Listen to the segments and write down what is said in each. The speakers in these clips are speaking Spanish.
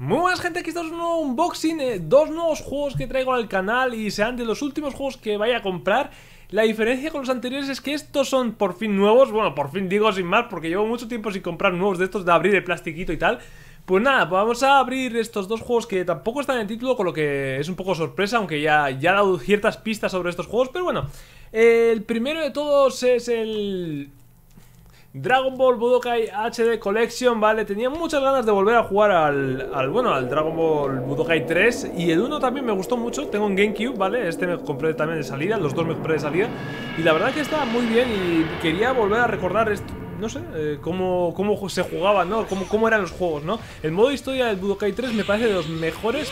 Muy buenas gente, aquí estamos un nuevo unboxing, eh, dos nuevos juegos que traigo al canal y sean de los últimos juegos que vaya a comprar La diferencia con los anteriores es que estos son por fin nuevos, bueno por fin digo sin más porque llevo mucho tiempo sin comprar nuevos de estos de abrir el plastiquito y tal Pues nada, pues vamos a abrir estos dos juegos que tampoco están en el título con lo que es un poco sorpresa aunque ya, ya he dado ciertas pistas sobre estos juegos Pero bueno, el primero de todos es el Dragon Ball Budokai HD Collection, vale, tenía muchas ganas de volver a jugar al, al, bueno, al Dragon Ball Budokai 3 y el 1 también me gustó mucho, tengo un GameCube, vale, este me compré también de salida, los dos me compré de salida y la verdad que estaba muy bien y quería volver a recordar esto, no sé, eh, cómo, cómo, se jugaba, ¿no? Cómo, cómo, eran los juegos, ¿no? El modo historia del Budokai 3 me parece de los mejores,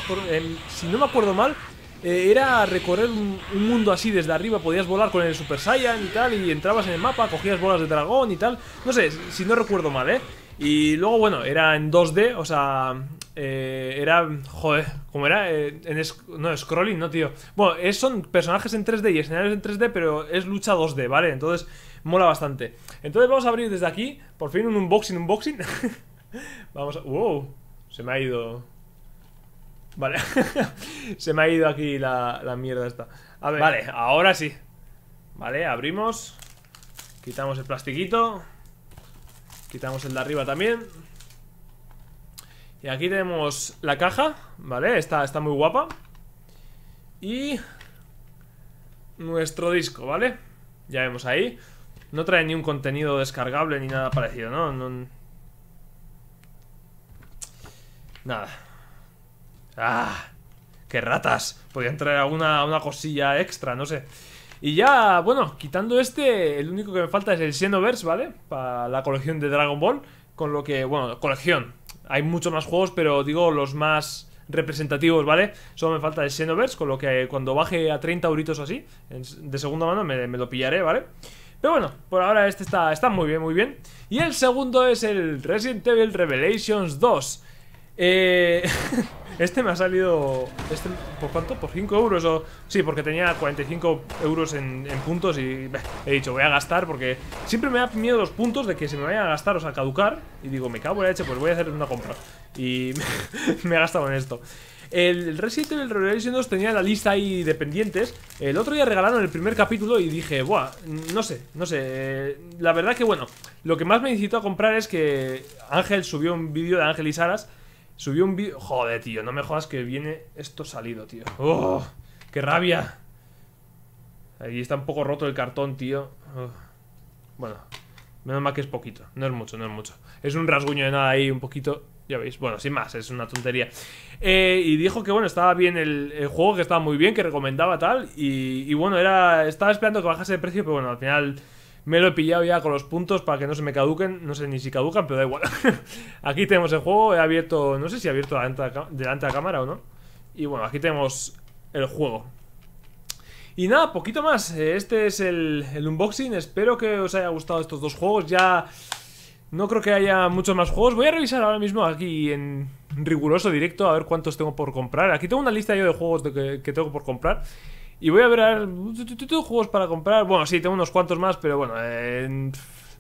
si no me acuerdo mal, eh, era recorrer un, mundo así desde arriba, podías volar con el Super Saiyan y tal, y entrabas en el mapa, cogías bolas de dragón y tal, no sé, si no recuerdo mal, ¿eh? Y luego, bueno, era en 2D, o sea, eh, era, joder, ¿cómo era? Eh, en no, scrolling, no, tío. Bueno, es, son personajes en 3D y escenarios en 3D, pero es lucha 2D, ¿vale? Entonces, mola bastante. Entonces vamos a abrir desde aquí, por fin un unboxing, unboxing. vamos a... ¡Wow! Se me ha ido... Vale. Se me ha ido aquí la, mierda esta. Vale, ahora sí. Vale, abrimos. Quitamos el plastiquito. Quitamos el de arriba también. Y aquí tenemos la caja. Vale, está, está muy guapa. Y... Nuestro disco, ¿vale? Ya vemos ahí. No trae ni un contenido descargable ni nada parecido, no... Nada. ¡Ah! ¡Qué ratas! Podría entrar alguna una cosilla extra, no sé. Y ya, bueno, quitando este, el único que me falta es el Xenoverse, ¿vale? Para la colección de Dragon Ball. Con lo que, bueno, colección. Hay muchos más juegos, pero digo los más representativos, ¿vale? Solo me falta el Xenoverse, con lo que cuando baje a 30 euritos así, de segunda mano, me, lo pillaré, ¿vale? Pero bueno, por ahora este está, está muy bien, muy bien. Y el segundo es el Resident Evil Revelations 2. Eh... Este me ha salido... Este, ¿Por cuánto? ¿Por 5 euros? O, sí, porque tenía 45 euros en, puntos y he dicho, voy a gastar porque siempre me da miedo los puntos de que se me vayan a gastar, o sea, caducar. Y digo, me cago en la leche, pues voy a hacer una compra. Y me he gastado en esto. El Resident Evil Revelation 2 tenía la lista ahí de pendientes. El otro día regalaron el primer capítulo y dije, buah, no sé, no sé. La verdad que bueno, lo que más me incitó a comprar es que Ángel subió un vídeo de Ángel y Saras Subió un vídeo... Joder, tío, no me jodas que viene esto salido, tío. ¡Oh! ¡Qué rabia! Ahí está un poco roto el cartón, tío. Bueno, menos mal que es poquito. No es mucho, no es mucho. Es un rasguño de nada ahí, un poquito. Ya veis, bueno, sin más, es una tontería. Eh, y dijo que, bueno, estaba bien el, juego, que estaba muy bien, que recomendaba tal. Y, y bueno, era estaba esperando que bajase de precio, pero bueno, al final me lo he pillado ya con los puntos para que no se me caduquen. No sé ni si caducan, pero da igual. aquí tenemos el juego. He abierto... No sé si he abierto delante de la cámara o no. Y bueno, aquí tenemos el juego. Y nada, poquito más. Eh, este es el, unboxing. Espero que os haya gustado estos dos juegos. Ya no creo que haya muchos más juegos. Voy a revisar ahora mismo aquí en riguroso directo a ver cuántos tengo por comprar. Aquí tengo una lista yo de juegos que tengo por comprar. Y voy a ver juegos para comprar. Bueno, sí, tengo unos cuantos más, pero bueno.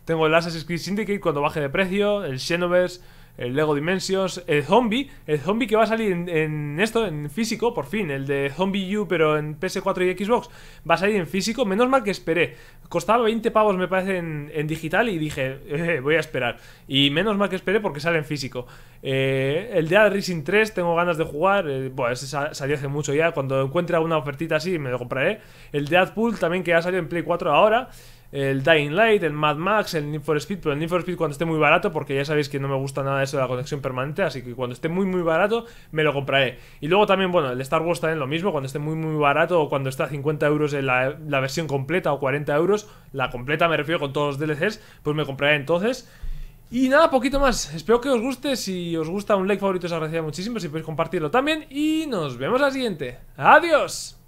tengo el Assassin's Creed Syndicate cuando baje de precio, el Xenoverse el Lego Dimensions, el Zombie, el Zombie que va a salir en, esto, en físico, por fin, el de Zombie U, pero en PS4 y Xbox, va a salir en físico. Menos mal que esperé, costaba 20 pavos, me parece, en, digital y dije, eh, voy a esperar. Y menos mal que esperé porque sale en físico. Eh, el de Rising Racing 3, tengo ganas de jugar, eh, bueno, ese salió hace mucho ya, cuando encuentre una ofertita así me lo compraré. El de Pool también que ha salido en Play 4 ahora el Dying Light, el Mad Max, el Need for Speed, pero el Need for Speed cuando esté muy barato, porque ya sabéis que no me gusta nada eso de la conexión permanente, así que cuando esté muy muy barato me lo compraré. Y luego también, bueno, el Star Wars también lo mismo, cuando esté muy muy barato o cuando está a 50 euros en la, versión completa o 40 euros, la completa me refiero con todos los DLCs, pues me compraré entonces. Y nada, poquito más. Espero que os guste. Si os gusta un like favorito, os agradecería muchísimo. Si podéis compartirlo también. Y nos vemos la siguiente. ¡Adiós!